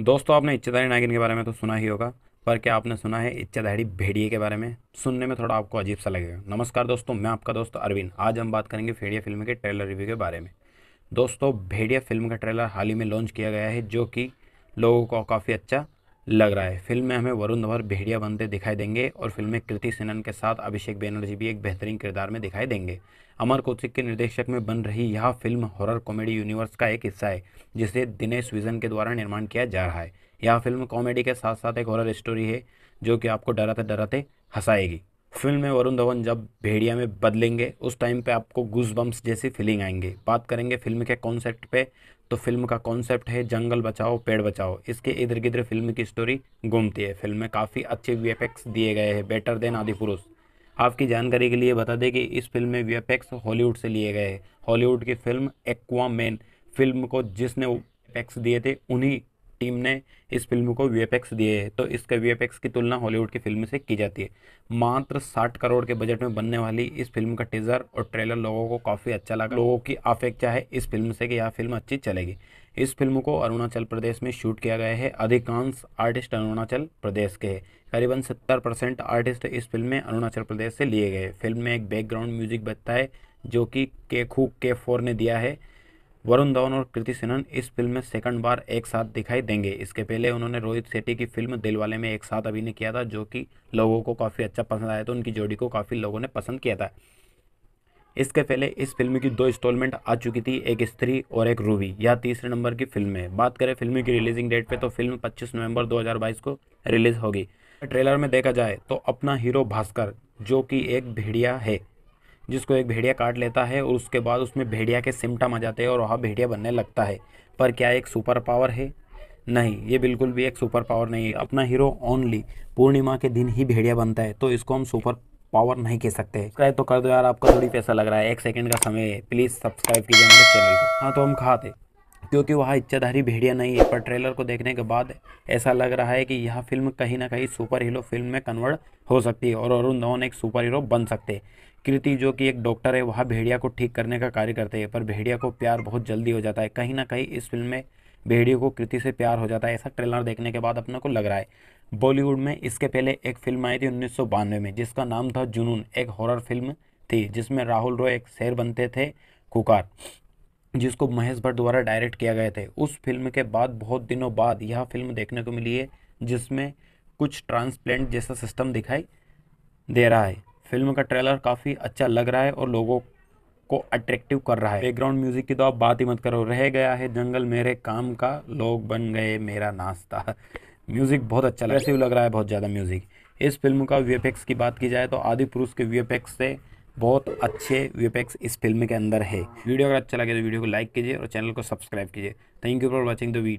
दोस्तों आपने इच्छाधारी नागिन के बारे में तो सुना ही होगा पर क्या आपने सुना है इच्छाधारी भेड़िए के बारे में सुनने में थोड़ा आपको अजीब सा लगेगा नमस्कार दोस्तों मैं आपका दोस्त अरविंद आज हम बात करेंगे भेड़िया फिल्म के ट्रेलर रिव्यू के बारे में दोस्तों भेड़िया फिल्म का ट्रेलर हाल ही में लॉन्च किया गया है जो कि लोगों को काफ़ी अच्छा लग रहा है फिल्म में हमें वरुण धवन भेड़िया बनते दिखाई देंगे और फिल्म में कृति सेनन के साथ अभिषेक बैनर्जी भी एक बेहतरीन किरदार में दिखाई देंगे अमर कौशिक के निर्देशक में बन रही यह फिल्म हॉरर कॉमेडी यूनिवर्स का एक हिस्सा है जिसे दिनेश विजन के द्वारा निर्माण किया जा रहा है यह फिल्म कॉमेडी के साथ साथ एक हॉरर स्टोरी है जो कि आपको डराते डराते हंसाएगी फिल्म में वरुण धवन जब भेड़िया में बदलेंगे उस टाइम पे आपको गुज बम्स जैसी फीलिंग आएंगे बात करेंगे फिल्म के कॉन्सेप्ट पे तो फिल्म का कॉन्सेप्ट है जंगल बचाओ पेड़ बचाओ इसके इधर गिधर फिल्म की स्टोरी घूमती है फिल्म में काफ़ी अच्छे वी दिए गए हैं बेटर देन आदि पुरुष आपकी जानकारी के लिए बता दें कि इस फिल्म में वी हॉलीवुड से लिए गए हैं हॉलीवुड की फिल्म एक्वा फिल्म को जिसने एक्स दिए थे उन्हीं टीम ने इस फिल्म को वी दिए है तो इसके वी की तुलना हॉलीवुड की फिल्म से की जाती है मात्र साठ करोड़ के बजट में बनने वाली इस फिल्म का टीजर और ट्रेलर लोगों को काफ़ी अच्छा लगा लोगों की अपेक्षा है इस फिल्म से कि यह फिल्म अच्छी चलेगी इस फिल्म को अरुणाचल प्रदेश में शूट किया गया है अधिकांश आर्टिस्ट अरुणाचल प्रदेश के करीबन सत्तर परसेंट आर्टिस्ट इस फिल्म में अरुणाचल प्रदेश से लिए गए फिल्म में एक बैकग्राउंड म्यूजिक बजता है जो कि केखू के फोर ने दिया है वरुण धवन और कृति सेनन इस फिल्म में सेकंड बार एक साथ दिखाई देंगे इसके पहले उन्होंने रोहित शेट्टी की फिल्म दिलवाले में एक साथ अभिनय किया था जो कि लोगों को काफ़ी अच्छा पसंद आया था उनकी जोड़ी को काफ़ी लोगों ने पसंद किया था इसके पहले इस फिल्म की दो इंस्टॉलमेंट आ चुकी थी एक स्त्री और एक रूवी यह तीसरे नंबर की फिल्म है बात करें फिल्म की रिलीजिंग डेट पर तो फिल्म पच्चीस नवंबर दो को रिलीज़ होगी ट्रेलर में देखा जाए तो अपना हीरो भास्कर जो कि एक भेड़िया है जिसको एक भेड़िया काट लेता है और उसके बाद उसमें भेड़िया के सिम्टम आ जाते हैं और वहाँ भेड़िया बनने लगता है पर क्या एक सुपर पावर है नहीं ये बिल्कुल भी एक सुपर पावर नहीं है अपना हीरो ओनली पूर्णिमा के दिन ही भेड़िया बनता है तो इसको हम सुपर पावर नहीं कह सकते सब्सक्राइब तो कर दो यार आपका थोड़ी पैसा लग रहा है एक सेकंड का समय है प्लीज़ सब्सक्राइब कीजिए हमारे चैनल को हाँ तो हम खाते क्योंकि वहाँ इच्छाधारी भेड़िया नहीं है पर ट्रेलर को देखने के बाद ऐसा लग रहा है कि यह फिल्म कहीं ना कहीं सुपर हीरो फिल्म में कन्वर्ट हो सकती है और अरुण धवन एक सुपर हीरो बन सकते हैं कृति जो कि एक डॉक्टर है वह भेड़िया को ठीक करने का कार्य करते हैं पर भेड़िया को प्यार बहुत जल्दी हो जाता है कहीं ना कहीं इस फिल्म में भेड़िया को कृति से प्यार हो जाता है ऐसा ट्रेलर देखने के बाद अपने को लग रहा है बॉलीवुड में इसके पहले एक फिल्म आई थी उन्नीस में जिसका नाम था जुनून एक हॉरर फिल्म थी जिसमें राहुल रॉय एक शेर बनते थे कुकार जिसको महेश भट्ट द्वारा डायरेक्ट किया गया था उस फिल्म के बाद बहुत दिनों बाद यह फिल्म देखने को मिली है जिसमें कुछ ट्रांसप्लेंट जैसा सिस्टम दिखाई दे रहा है फिल्म का ट्रेलर काफ़ी अच्छा लग रहा है और लोगों को अट्रैक्टिव कर रहा है बैकग्राउंड म्यूजिक की तो आप बात ही मत करो रह गया है जंगल मेरे काम का लोग बन गए मेरा नाश्ता म्यूजिक बहुत अच्छा लग रहा है बहुत ज़्यादा म्यूजिक इस फिल्म का वी की बात की जाए तो आदि पुरुष के वी से बहुत अच्छे वीपेक्स इस फिल्म के अंदर है वीडियो अगर अच्छा लगे तो वीडियो को लाइक कीजिए और चैनल को सब्सक्राइब कीजिए thank you for watching the video